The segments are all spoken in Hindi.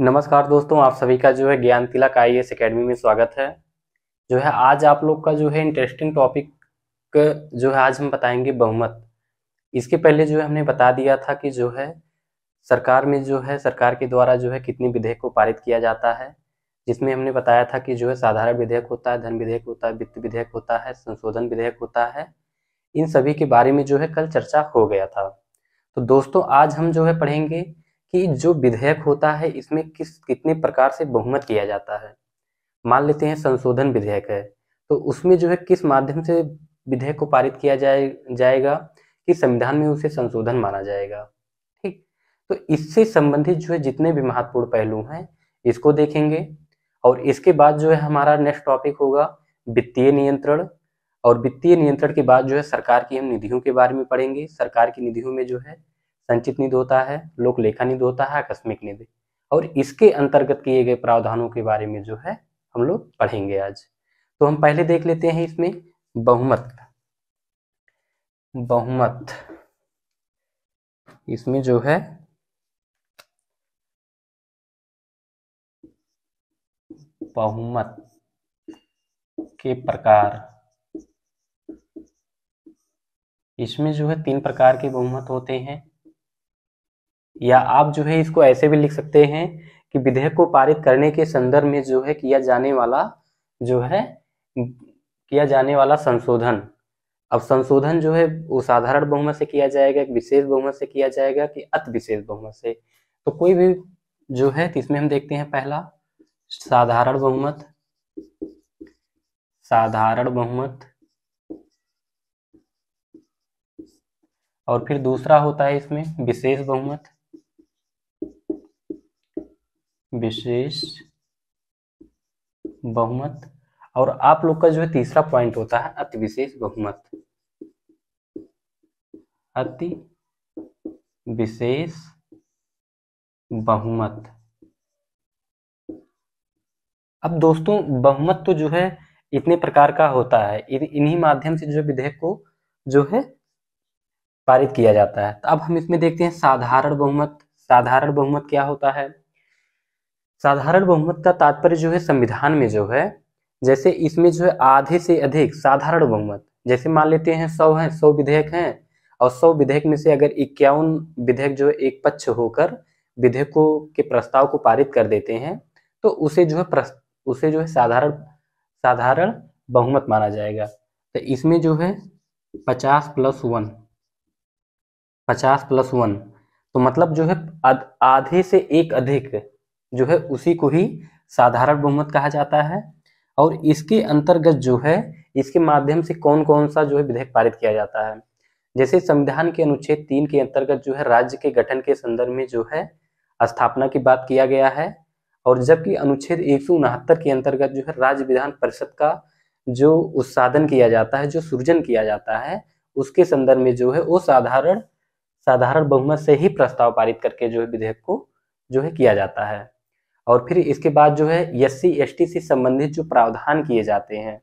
नमस्कार दोस्तों आप सभी का जो है ज्ञान तिलक आई एस अकेडमी में स्वागत है जो है आज आप लोग का जो है इंटरेस्टिंग टॉपिक जो है आज हम बताएंगे बहुमत इसके पहले जो है हमने बता दिया था कि जो है सरकार में जो है सरकार के द्वारा जो है कितनी विधेयक को पारित किया जाता है जिसमें हमने बताया था कि जो है साधारण विधेयक होता है धन विधेयक होता है वित्त विधेयक होता है संशोधन विधेयक होता है इन सभी के बारे में जो है कल चर्चा हो गया था तो दोस्तों आज हम जो है पढ़ेंगे कि जो विधेयक होता है इसमें किस कितने प्रकार से बहुमत किया जाता है मान लेते हैं संशोधन विधेयक है तो उसमें जो है किस माध्यम से विधेयक को पारित किया जाए जाएगा कि संविधान में उसे संशोधन माना जाएगा ठीक तो इससे संबंधित जो है जितने भी महत्वपूर्ण पहलू हैं इसको देखेंगे और इसके बाद जो है हमारा नेक्स्ट टॉपिक होगा वित्तीय नियंत्रण और वित्तीय नियंत्रण के बाद जो है सरकार की हम निधियों के बारे में पढ़ेंगे सरकार की निधियों में जो है संचित निधि होता है लोक लेखा निधि होता है आकस्मिक निधि और इसके अंतर्गत किए गए प्रावधानों के बारे में जो है हम लोग पढ़ेंगे आज तो हम पहले देख लेते हैं इसमें बहुमत बहुमत इसमें जो है बहुमत के प्रकार इसमें जो है तीन प्रकार के बहुमत होते हैं या आप जो है इसको ऐसे भी लिख सकते हैं कि विधेयक को पारित करने के संदर्भ में जो है किया जाने वाला जो है किया जाने वाला संशोधन अब संशोधन जो है वो साधारण बहुमत से किया जाएगा विशेष बहुमत से किया जाएगा कि अति विशेष बहुमत से तो कोई भी जो है तो इसमें हम देखते हैं पहला साधारण बहुमत साधारण बहुमत और फिर दूसरा होता है इसमें विशेष बहुमत विशेष बहुमत और आप लोग का जो है तीसरा पॉइंट होता है अति विशेष बहुमत अति विशेष बहुमत अब दोस्तों बहुमत तो जो है इतने प्रकार का होता है इन्हीं माध्यम से जो विधेयक को जो है पारित किया जाता है तो अब हम इसमें देखते हैं साधारण बहुमत साधारण बहुमत क्या होता है साधारण बहुमत का तात्पर्य जो है संविधान में जो है जैसे इसमें जो है आधे से अधिक साधारण बहुमत जैसे मान लेते हैं सौ हैं सौ विधेयक हैं और सौ विधेयक में से अगर इक्यावन विधेयक जो है एक पक्ष होकर विधेयकों के प्रस्ताव को पारित कर देते हैं तो उसे जो है उसे जो है साधारण साधारण बहुमत माना जाएगा तो इसमें जो है पचास प्लस वन पचास प्लस वन तो मतलब जो है आधे से एक अधिक जो है उसी को ही साधारण बहुमत कहा जाता है और इसके अंतर्गत जो है इसके माध्यम से कौन कौन सा जो है विधेयक पारित किया जाता है जैसे संविधान के अनुच्छेद तीन के अंतर्गत जो है राज्य के गठन के संदर्भ में जो है स्थापना की बात किया गया है और जबकि अनुच्छेद एक के अंतर्गत जो है राज्य विधान परिषद का जो उत्साधन किया जाता है जो सृजन किया जाता है उसके संदर्भ में जो है वो साधारण साधारण बहुमत से ही प्रस्ताव पारित करके जो है विधेयक को जो है किया जाता है और फिर इसके बाद जो है एस सी से संबंधित जो प्रावधान किए जाते हैं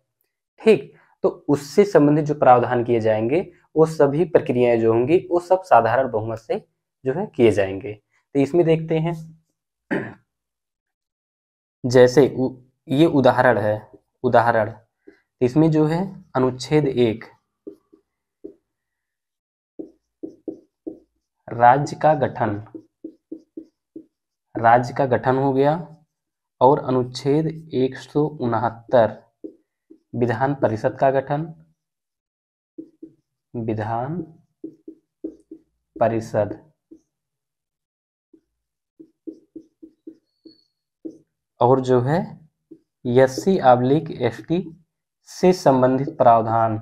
ठीक तो उससे संबंधित जो प्रावधान किए जाएंगे वो सभी प्रक्रियाएं जो होंगी वो सब साधारण बहुमत से जो है किए जाएंगे तो इसमें देखते हैं जैसे ये उदाहरण है उदाहरण तो इसमें जो है अनुच्छेद एक राज्य का गठन राज्य का गठन हो गया और अनुच्छेद एक विधान परिषद का गठन विधान परिषद और जो है एस सी एस से संबंधित प्रावधान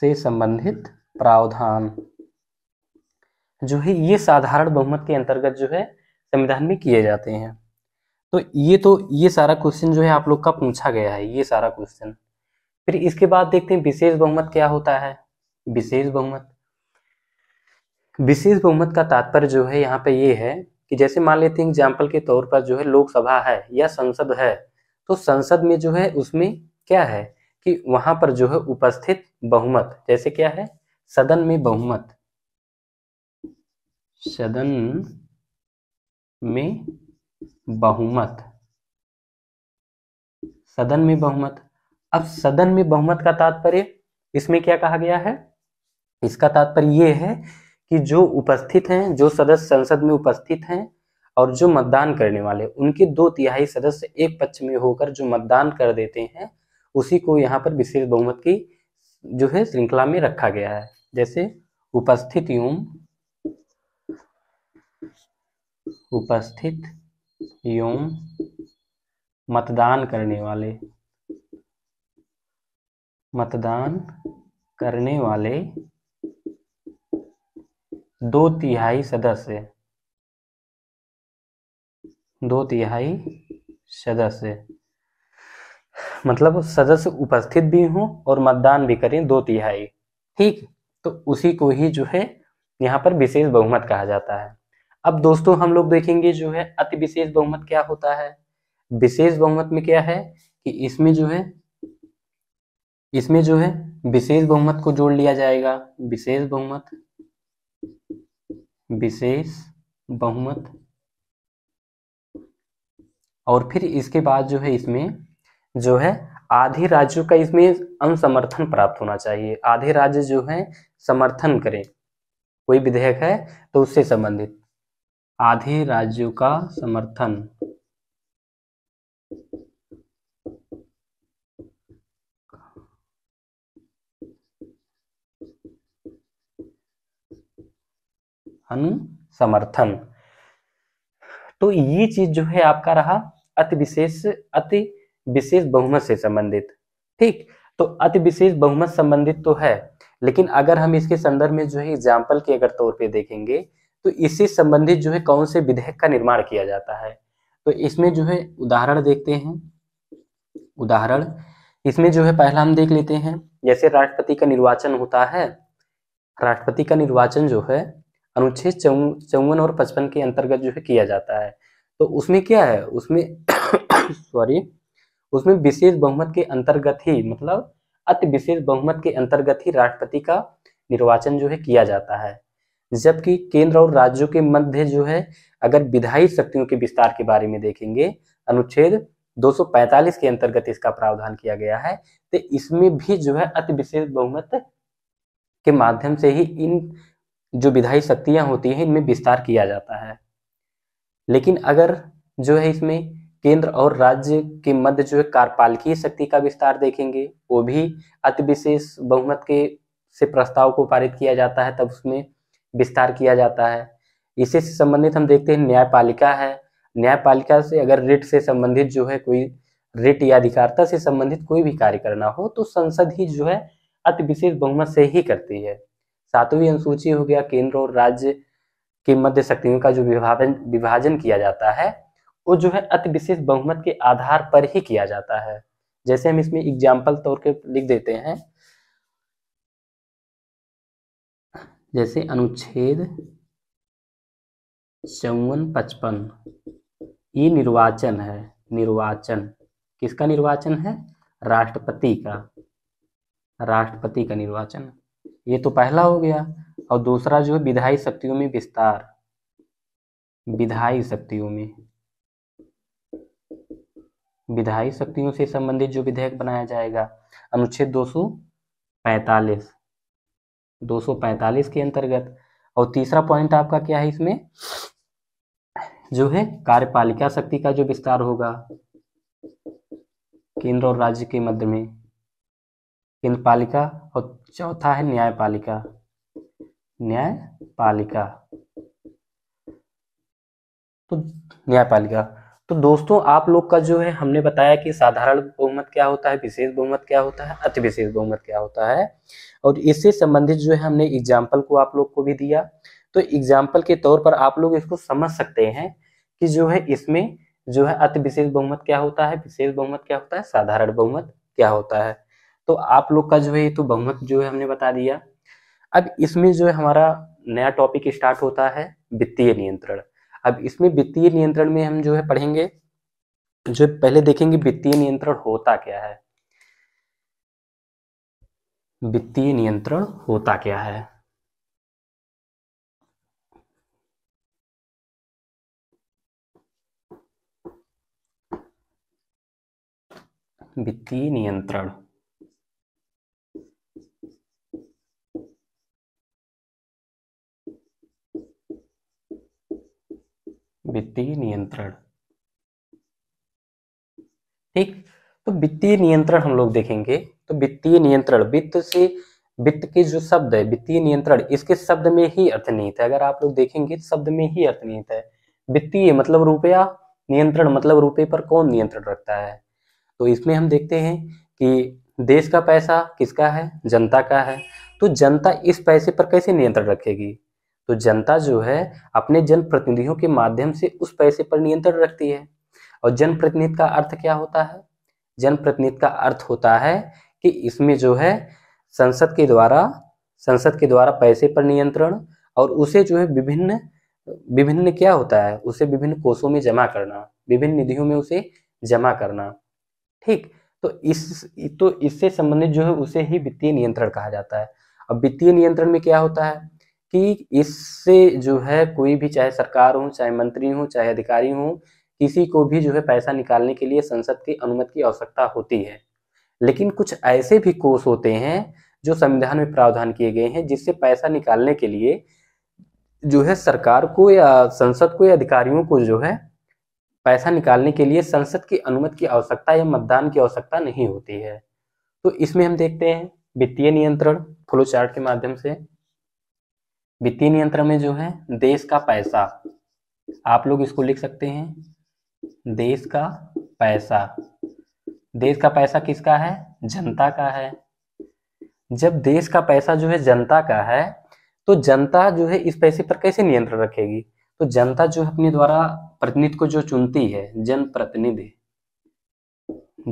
से संबंधित प्रावधान जो है ये साधारण बहुमत के अंतर्गत जो है संविधान में किए जाते हैं तो ये तो ये सारा क्वेश्चन जो है आप लोग का पूछा गया है ये सारा क्वेश्चन फिर इसके बाद देखते हैं विशेष बहुमत क्या होता है विशेष बहुमत विशेष बहुमत का तात्पर्य जो है यहाँ पे ये है कि जैसे मान लेते हैं एग्जाम्पल के तौर पर जो है लोकसभा है या संसद है तो संसद में जो है उसमें क्या है कि वहां पर जो है उपस्थित बहुमत जैसे क्या है सदन में बहुमत सदन में बहुमत सदन में बहुमत अब सदन में बहुमत का तात्पर्य इसमें क्या कहा गया है इसका तात्पर्य यह है कि जो उपस्थित हैं जो सदस्य संसद में उपस्थित हैं और जो मतदान करने वाले उनके दो तिहाई सदस्य एक पक्ष में होकर जो मतदान कर देते हैं उसी को यहाँ पर विशेष बहुमत की जो है श्रृंखला में रखा गया है जैसे उपस्थित यूम उपस्थित यूम मतदान करने वाले मतदान करने वाले दो तिहाई सदस्य दो तिहाई सदस्य मतलब सदस्य उपस्थित भी हों और मतदान भी करें दो तिहाई ठीक तो उसी को ही जो है यहाँ पर विशेष बहुमत कहा जाता है अब दोस्तों हम लोग देखेंगे जो है अति विशेष बहुमत क्या होता है विशेष बहुमत में क्या है कि इसमें जो है इसमें जो है विशेष बहुमत को जोड़ लिया जाएगा विशेष बहुमत विशेष बहुमत और फिर इसके बाद जो है इसमें जो है आधे राज्यों का इसमें अनुसमर्थन प्राप्त होना चाहिए आधे राज्य जो है समर्थन करें कोई विधेयक है तो उससे संबंधित आधे राज्यों का समर्थन अनुसमर्थन तो ये चीज जो है आपका रहा अति विशेष अति विशेष बहुमत से संबंधित ठीक तो अति विशेष बहुमत संबंधित तो है लेकिन अगर हम इसके संदर्भ में जो है एग्जाम्पल के अगर तौर पे देखेंगे तो इससे संबंधित जो है कौन से विधेयक का निर्माण किया जाता है तो इसमें जो है उदाहरण देखते हैं उदाहरण इसमें जो है पहला हम देख लेते हैं जैसे राष्ट्रपति का निर्वाचन होता है राष्ट्रपति का निर्वाचन जो है अनुच्छेद चौवन और पचपन के अंतर्गत जो है किया जाता है तो उसमें क्या है उसमें सॉरी उसमें विशेष बहुमत के अंतर्गत ही मतलब अति विशेष बहुमत के अंतर्गत ही राष्ट्रपति का निर्वाचन जो है किया जाता है जबकि केंद्र और राज्यों के मध्य जो है अगर विधायी शक्तियों के विस्तार के बारे में देखेंगे अनुच्छेद 245 के अंतर्गत इसका प्रावधान किया गया है तो इसमें भी जो है अति विशेष बहुमत के माध्यम से ही इन जो विधायी शक्तियां होती हैं इनमें विस्तार किया जाता है लेकिन अगर जो है इसमें केंद्र और राज्य के मध्य जो है कार्यपालकीय शक्ति का विस्तार देखेंगे वो भी अति विशेष बहुमत के से प्रस्ताव को पारित किया जाता है तब उसमें विस्तार किया जाता है इसी से संबंधित हम देखते हैं न्यायपालिका है न्यायपालिका से अगर रिट से संबंधित जो है कोई रिट या अधिकारता से संबंधित कोई भी कार्य करना हो तो संसद ही जो है अति विशेष बहुमत से ही करती है सातवीं अनुसूची हो गया केंद्र और राज्य के मध्य शक्तियों का जो विभाजन विभाजन किया जाता है वो जो है अति विशेष बहुमत के आधार पर ही किया जाता है जैसे हम इसमें एग्जाम्पल तौर के लिख देते हैं जैसे अनुच्छेद चौवन पचपन ये निर्वाचन है निर्वाचन किसका निर्वाचन है राष्ट्रपति का राष्ट्रपति का निर्वाचन ये तो पहला हो गया और दूसरा जो है विधायी शक्तियों में विस्तार विधायी शक्तियों में विधायी शक्तियों से संबंधित जो विधेयक बनाया जाएगा अनुच्छेद 245 245 के अंतर्गत और तीसरा पॉइंट आपका क्या है इसमें जो है कार्यपालिका शक्ति का जो विस्तार होगा केंद्र और राज्य के मध्य में केंद्र पालिका और चौथा है न्यायपालिका न्यायपालिका तो न्यायपालिका तो दोस्तों आप लोग का जो है हमने बताया कि साधारण बहुमत क्या होता है विशेष बहुमत क्या होता है अति विशेष बहुमत क्या होता है और इससे संबंधित जो है हमने एग्जाम्पल को आप लोग को भी दिया तो एग्जाम्पल के तौर पर आप लोग इसको समझ सकते हैं कि जो है इसमें जो है अति विशेष बहुमत क्या होता है विशेष बहुमत क्या होता है साधारण बहुमत क्या होता है तो आप लोग का जो है तो बहुमत जो है हमने बता दिया अब इसमें जो है हमारा नया टॉपिक स्टार्ट होता है वित्तीय नियंत्रण अब इसमें वित्तीय नियंत्रण में हम जो है पढ़ेंगे जो पहले देखेंगे वित्तीय नियंत्रण होता क्या है वित्तीय नियंत्रण होता क्या है वित्तीय नियंत्रण वित्तीय नियंत्रण ठीक तो वित्तीय नियंत्रण हम लोग देखेंगे तो वित्तीय नियंत्रण वित्त से वित्त के जो शब्द है वित्तीय नियंत्रण इसके शब्द में ही अर्थ नहीं है अगर आप लोग देखेंगे तो शब्द में ही अर्थ नहीं है वित्तीय मतलब रुपया नियंत्रण मतलब रुपये पर कौन नियंत्रण रखता है तो इसमें हम देखते हैं कि देश का पैसा किसका है जनता का है तो जनता इस पैसे पर कैसे नियंत्रण रखेगी तो जनता जो है अपने जनप्रतिनिधियों के माध्यम से उस पैसे पर नियंत्रण रखती है और जनप्रतिनिधि का अर्थ क्या होता है जनप्रतिनिधि का अर्थ होता है कि इसमें जो है संसद के द्वारा संसद के द्वारा पैसे पर नियंत्रण और उसे जो है विभिन्न विभिन्न क्या होता है उसे विभिन्न कोषों में जमा करना विभिन्न निधियों में उसे जमा करना ठीक तो इस तो इससे संबंधित जो है उसे ही वित्तीय नियंत्रण कहा जाता है अब वित्तीय नियंत्रण में क्या होता है कि इससे जो है कोई भी चाहे सरकार हो चाहे मंत्री हो चाहे अधिकारी हो किसी को भी जो है पैसा निकालने के लिए संसद की अनुमति की आवश्यकता होती है लेकिन कुछ ऐसे भी कोष होते हैं जो संविधान में प्रावधान किए गए हैं जिससे पैसा निकालने के लिए जो है सरकार को या संसद को या अधिकारियों को जो है पैसा निकालने के लिए संसद की अनुमति की आवश्यकता या मतदान की आवश्यकता नहीं होती है तो इसमें हम देखते हैं वित्तीय नियंत्रण फ्लो चार्ट के माध्यम से वित्तीय नियंत्रण में जो है देश का पैसा आप लोग इसको लिख सकते हैं देश का पैसा देश का पैसा किसका है जनता का है जब देश का पैसा जो है जनता का है तो जनता जो है इस पैसे पर कैसे नियंत्रण रखेगी तो जनता जो है अपने द्वारा प्रतिनिधि को जो चुनती है जनप्रतिनिधि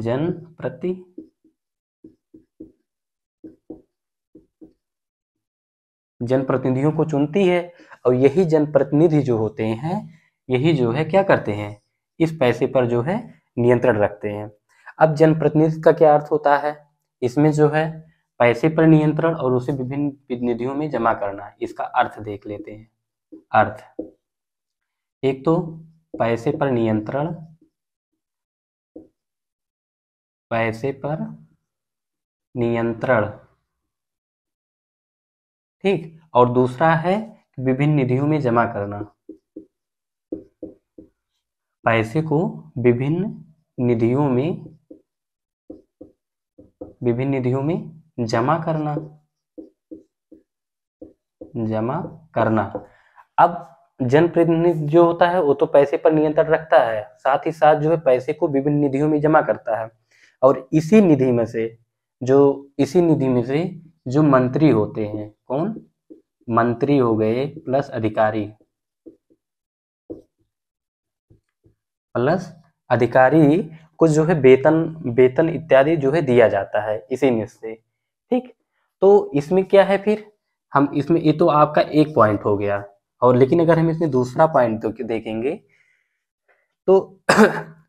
जन प्रति जनप्रतिनिधियों को चुनती है और यही जनप्रतिनिधि जो होते हैं यही जो है क्या करते हैं इस पैसे पर जो है नियंत्रण रखते हैं अब जनप्रतिनिधि का क्या अर्थ होता है इसमें जो है पैसे पर नियंत्रण और उसे विभिन्न प्रतिनिधियों में जमा करना इसका अर्थ देख लेते हैं अर्थ एक तो पैसे पर नियंत्रण पैसे पर नियंत्रण ठीक और दूसरा है विभिन्न निधियों में जमा करना पैसे को विभिन्न निधियों में विभिन्न निधियों में जमा करना जमा करना अब जनप्रतिनिधि जो होता है वो तो पैसे पर नियंत्रण रखता है साथ ही साथ जो है पैसे को विभिन्न निधियों में जमा करता है और इसी निधि में से जो इसी निधि में से जो मंत्री होते हैं कौन मंत्री हो गए प्लस अधिकारी प्लस अधिकारी को जो है वेतन वेतन इत्यादि जो है दिया जाता है इसी निश से ठीक तो इसमें क्या है फिर हम इसमें ये तो आपका एक पॉइंट हो गया और लेकिन अगर हम इसमें दूसरा पॉइंट तो देखेंगे तो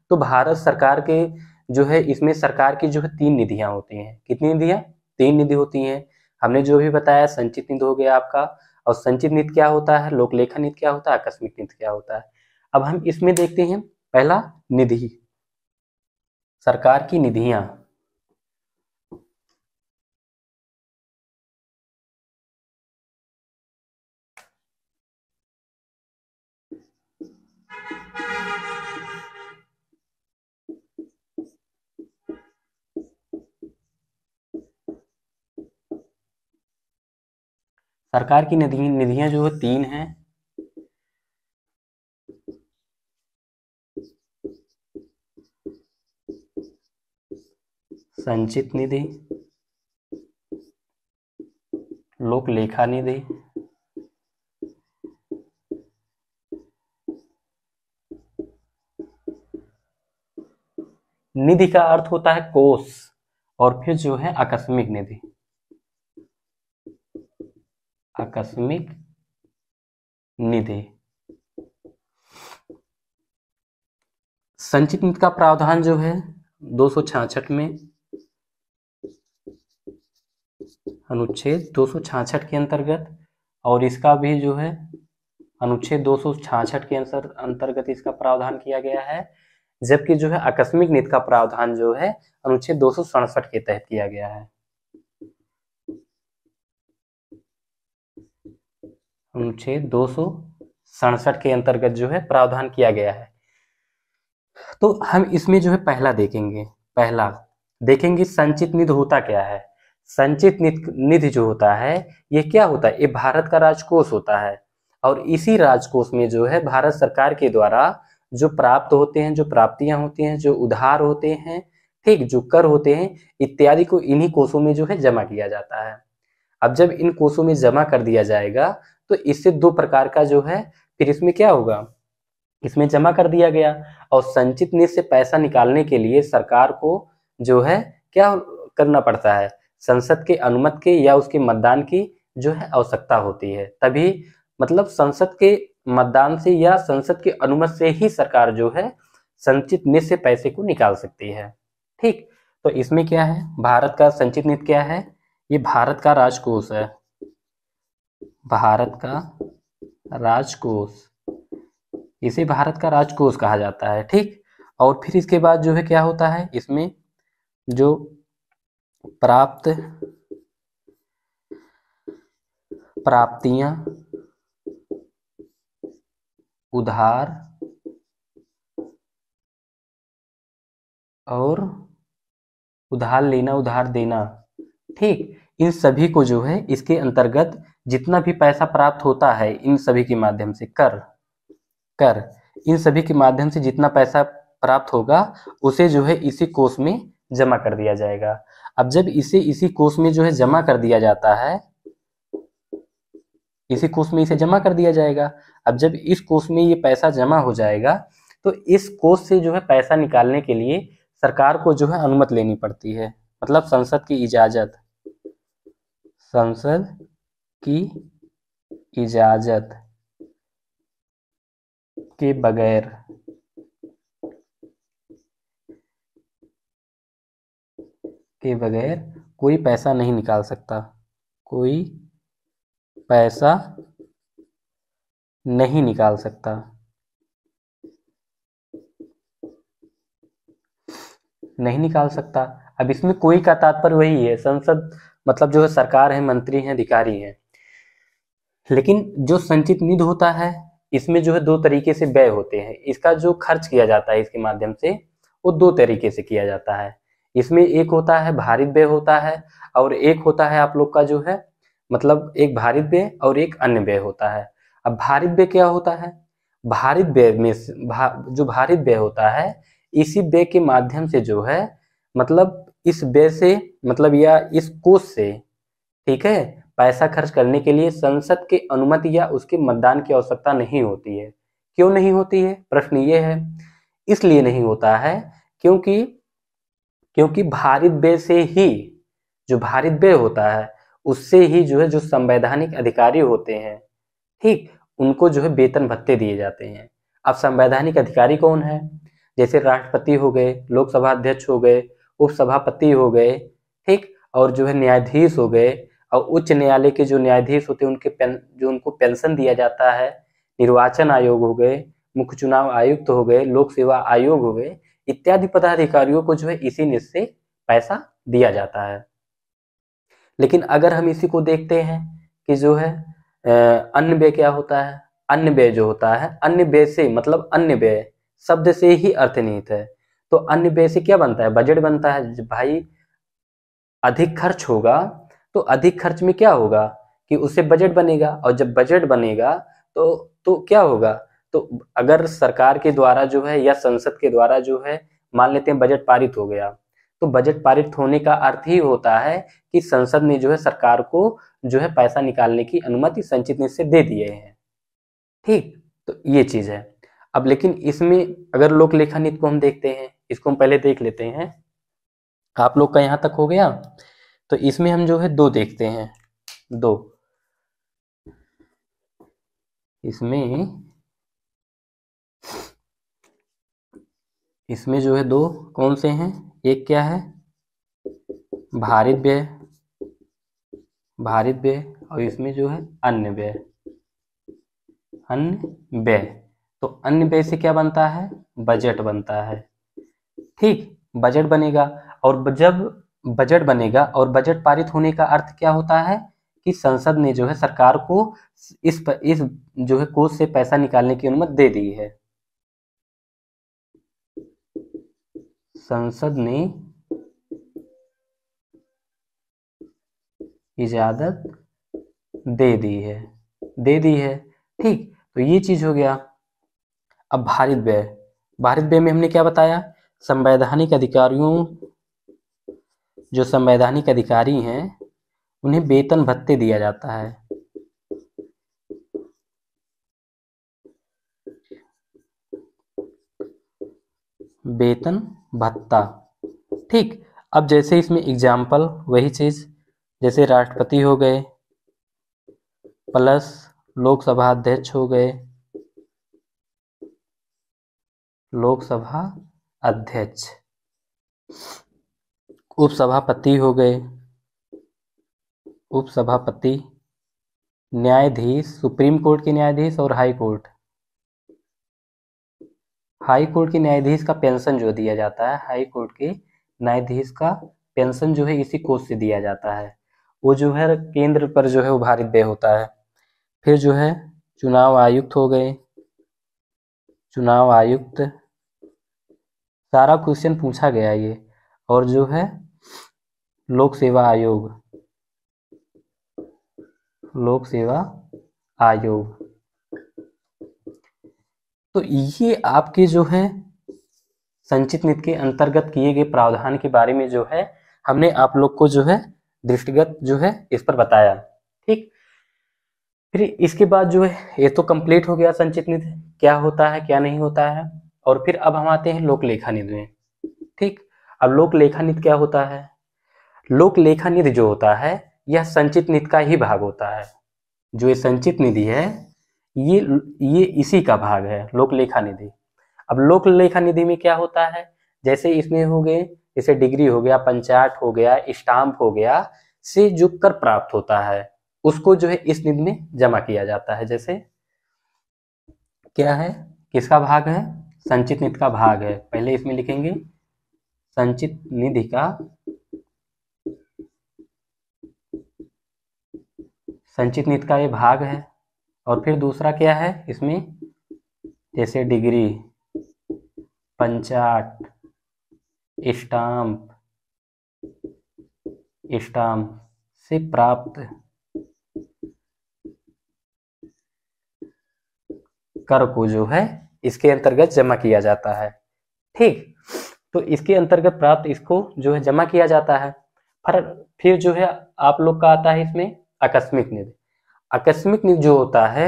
तो भारत सरकार के जो है इसमें सरकार की जो है तीन निधियां होती हैं कितनी निधियां तीन निधि होती हैं हमने जो भी बताया संचित निधि हो गया आपका और संचित नीति क्या होता है लोकलेखा निधि क्या होता है आकस्मिक निधि क्या होता है अब हम इसमें देखते हैं पहला निधि सरकार की निधियां सरकार की निधि निधियां जो है तीन हैं संचित निधि लोक लेखा निधि निधि का अर्थ होता है कोष और फिर जो है आकस्मिक निधि आकस्मिक निधि संचित निधि का प्रावधान जो है दो में अनुच्छेद दो के अंतर्गत और इसका भी जो है अनुच्छेद दो के अंतर अंतर्गत इसका प्रावधान किया गया है जबकि जो है आकस्मिक नीति का प्रावधान जो है अनुच्छेद दो के तहत किया गया है अनुच्छेद दो के अंतर्गत जो है प्रावधान किया गया है तो हम इसमें जो है पहला देखेंगे पहला देखेंगे संचित निधि होता क्या है संचित निधि जो होता है ये क्या होता है ये भारत का राजकोष होता है और इसी राजकोष में जो है भारत सरकार के द्वारा जो प्राप्त होते हैं जो प्राप्तियां होती हैं जो उधार होते हैं ठीक जो कर होते हैं इत्यादि को इन्हीं कोषों में जो है जमा किया जाता है अब जब इन कोषों में जमा कर दिया जाएगा तो इससे दो प्रकार का जो है फिर इसमें क्या होगा इसमें जमा कर दिया गया और संचित निधि से पैसा निकालने के लिए सरकार को जो है क्या करना पड़ता है संसद के अनुमत के या उसके मतदान की जो है आवश्यकता होती है तभी मतलब संसद के मतदान से या संसद के अनुमत से ही सरकार जो है संचित निधि से पैसे को निकाल सकती है ठीक तो इसमें क्या है भारत का संचित निधि क्या है ये भारत का राजकोष है भारत का राजकोष इसे भारत का राजकोष कहा जाता है ठीक और फिर इसके बाद जो है क्या होता है इसमें जो प्राप्त प्राप्तियां उधार और उधार लेना उधार देना ठीक इन सभी को जो है इसके अंतर्गत जितना भी पैसा प्राप्त होता है इन सभी के माध्यम से कर कर इन सभी के माध्यम से जितना पैसा प्राप्त होगा उसे जो है इसी कोष में जमा कर दिया जाएगा अब जब इसे इसी कोष में जो है जमा कर दिया जाता है इसी कोष में इसे जमा कर दिया जाएगा अब जब इस कोष में ये पैसा जमा हो जाएगा तो इस कोष से जो है पैसा निकालने के लिए सरकार को जो है अनुमति लेनी पड़ती है मतलब संसद की इजाजत संसद की इजाजत के बगैर के बगैर कोई पैसा नहीं निकाल सकता कोई पैसा नहीं निकाल सकता नहीं निकाल सकता अब इसमें कोई का तात्पर्य वही है संसद मतलब जो है सरकार है मंत्री हैं अधिकारी हैं लेकिन जो संचित निधि होता है इसमें जो है दो तरीके से व्यय होते हैं इसका जो खर्च किया जाता है इसके माध्यम से वो दो तरीके से किया जाता है इसमें एक होता है भारित व्यय होता है और एक होता है आप लोग का जो है मतलब एक भारित व्यय और एक अन्य व्यय होता है अब भारित व्यय क्या होता है भारित व्यय में भा, जो भारित व्यय होता है इसी व्यय के माध्यम से जो है मतलब इस व्यय से मतलब या इस कोष से ठीक है पैसा खर्च करने के लिए संसद के अनुमति या उसके मतदान की आवश्यकता नहीं होती है क्यों नहीं होती है प्रश्न ये है इसलिए नहीं होता है क्योंकि क्योंकि भारित व्यय से ही जो भारित व्यय होता है उससे ही जो है जो संवैधानिक अधिकारी होते हैं ठीक उनको जो है वेतन भत्ते दिए जाते हैं अब संवैधानिक अधिकारी कौन है जैसे राष्ट्रपति हो गए लोकसभा अध्यक्ष हो गए उपसभापति हो गए ठीक और जो है न्यायाधीश हो गए और उच्च न्यायालय के जो न्यायाधीश होते हैं उनके पेन, जो उनको पेंशन दिया जाता है निर्वाचन आयोग हो गए मुख्य चुनाव आयुक्त तो हो गए लोक सेवा आयोग हो गए इत्यादि पदाधिकारियों को जो है इसी निश्चय पैसा दिया जाता है लेकिन अगर हम इसी को देखते हैं कि जो है अन्य व्यय क्या होता है अन्य व्यय जो होता है अन्य व्यय से मतलब अन्य व्यय शब्द से ही अर्थ निहित है तो अन्य व्यय से क्या बनता है बजट बनता है भाई अधिक खर्च होगा तो अधिक खर्च में क्या होगा कि उसे बजट बनेगा और जब बजट बनेगा तो तो क्या होगा तो अगर सरकार के द्वारा जो है या संसद के द्वारा जो है मान लेते हैं बजट पारित हो गया तो बजट पारित होने का अर्थ ही होता है कि संसद ने जो है सरकार को जो है पैसा निकालने की अनुमति संचित निधि से दे दिए हैं ठीक तो ये चीज है अब लेकिन इसमें अगर लोक लेखा नीति को हम देखते हैं इसको हम पहले देख लेते हैं आप लोग का यहाँ तक हो गया तो इसमें हम जो है दो देखते हैं दो इसमें इसमें जो है दो कौन से हैं एक क्या है भारित व्यय भारित व्यय और इसमें जो है अन्य व्यय अन्य व्यय तो अन्य व्यय से क्या बनता है बजट बनता है ठीक बजट बनेगा और जब बजट बनेगा और बजट पारित होने का अर्थ क्या होता है कि संसद ने जो है सरकार को इस प, इस जो है कोष से पैसा निकालने की अनुमति दे दी है संसद ने इजाजत दे दी है दे दी है ठीक तो ये चीज हो गया अब भारत व्यय भारत व्यय में हमने क्या बताया संवैधानिक अधिकारियों जो संवैधानिक अधिकारी हैं उन्हें वेतन भत्ते दिया जाता है वेतन भत्ता ठीक अब जैसे इसमें एग्जाम्पल वही चीज़ जैसे राष्ट्रपति हो गए प्लस लोकसभा अध्यक्ष हो गए लोकसभा अध्यक्ष उपसभापति हो गए उपसभापति न्यायाधीश सुप्रीम कोर्ट के न्यायाधीश और हाई कोर्ट हाई कोर्ट के न्यायाधीश का पेंशन जो दिया जाता है हाई कोर्ट के न्यायाधीश का पेंशन जो है इसी कोष से दिया जाता है वो जो है केंद्र पर जो है वो भारित व्यय होता है फिर जो है चुनाव आयुक्त हो गए चुनाव आयुक्त सारा क्वेश्चन पूछा गया ये और जो है लोक सेवा आयोग लोक सेवा आयोग तो ये आपके जो है संचित नीति के अंतर्गत किए गए प्रावधान के बारे में जो है हमने आप लोग को जो है दृष्टिगत जो है इस पर बताया ठीक फिर इसके बाद जो है ये तो कंप्लीट हो गया संचित नीति क्या होता है क्या नहीं होता है और फिर अब हम आते हैं लोक लेखा नीति में ठीक अब लोक लेखा नीति क्या होता है लोक लेखा निधि जो होता है यह संचित निधि का ही भाग होता है जो ये संचित निधि है ये ये इसी का भाग है लोक लेखा निधि अब लोक लेखा निधि में क्या होता है जैसे इसमें हो गए जैसे डिग्री हो गया पंचायत हो गया स्टाम्प हो गया से जो कर प्राप्त होता है उसको जो है इस निधि में जमा किया जाता है जैसे क्या है किसका भाग है संचित निधि का भाग है पहले इसमें लिखेंगे संचित निधि का संचित नित का ये भाग है और फिर दूसरा क्या है इसमें जैसे डिग्री पंचाट स्टाम्प स्टाम्प से प्राप्त कर को जो है इसके अंतर्गत जमा किया जाता है ठीक तो इसके अंतर्गत प्राप्त इसको जो है जमा किया जाता है पर फिर जो है आप लोग का आता है इसमें आकस्मिक निधि आकस्मिक निधि जो होता है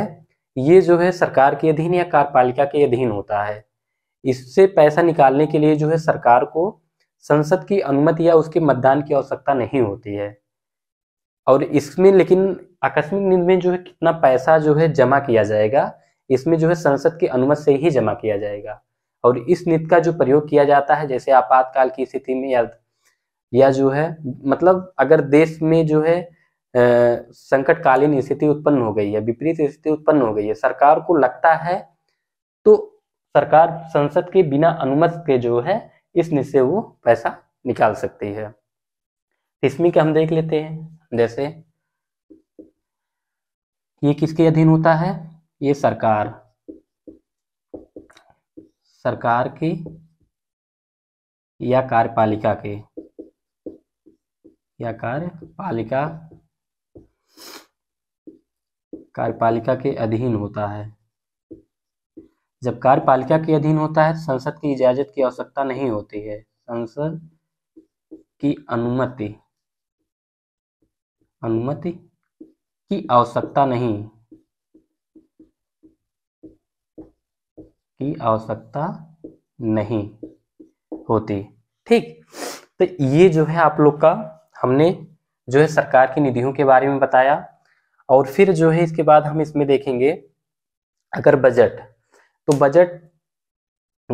ये जो है सरकार के अधीन या कार्यपालिका के अधीन होता है इससे पैसा निकालने के लिए जो है सरकार को संसद की अनुमति या उसके मतदान की आवश्यकता नहीं होती है और इसमें लेकिन आकस्मिक निधि में जो है कितना पैसा जो है जमा किया जाएगा इसमें जो है संसद की अनुमति से ही जमा किया जाएगा और इस निधि का जो प्रयोग किया जाता है जैसे आपातकाल की स्थिति में या या जो है मतलब अगर देश में जो है संकटकालीन स्थिति उत्पन्न हो गई है विपरीत स्थिति उत्पन्न हो गई है सरकार को लगता है तो सरकार संसद के बिना अनुमति के जो है इस निश्चय वो पैसा निकाल सकती है इसमें के हम देख लेते हैं जैसे ये किसके अधीन होता है ये सरकार सरकार के या कार्यपालिका के या कार्यपालिका कार्यपालिका के अधीन होता है जब कार्यपालिका के अधीन होता है तो संसद की इजाजत की आवश्यकता नहीं होती है संसद की अनुमति अनुमति की आवश्यकता नहीं की आवश्यकता नहीं होती ठीक तो ये जो है आप लोग का हमने जो है सरकार की निधियों के बारे में बताया और फिर जो है इसके बाद हम इसमें देखेंगे अगर बजट तो बजट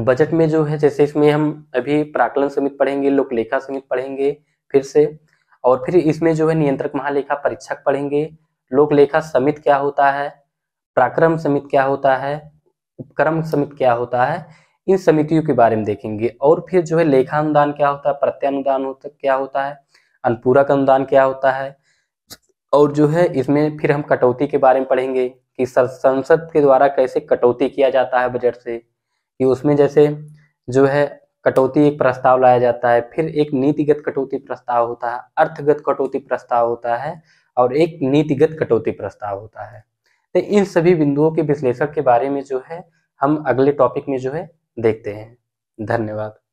बजट में जो है जैसे इसमें हम अभी प्राकलन समिति पढ़ेंगे लोकलेखा समिति पढ़ेंगे फिर से और फिर इसमें जो है नियंत्रक महालेखा परीक्षक पढ़ेंगे लोकलेखा समिति क्या होता है प्राक्रम समिति क्या होता है उपक्रम समिति क्या होता है इन समितियों के बारे में देखेंगे और फिर जो है लेखा अनुदान क्या होता है प्रत्यानुदान होता क्या होता है अनुपूरक अनुदान क्या होता है और जो है इसमें फिर हम कटौती के बारे में पढ़ेंगे कि संसद के द्वारा कैसे कटौती किया जाता है बजट से कि उसमें जैसे जो है कटौती एक प्रस्ताव लाया जाता है फिर एक नीतिगत कटौती प्रस्ताव होता है अर्थगत कटौती प्रस्ताव होता है और एक नीतिगत कटौती प्रस्ताव होता है तो इन सभी बिंदुओं के विश्लेषण के बारे में जो है हम अगले टॉपिक में जो है देखते हैं धन्यवाद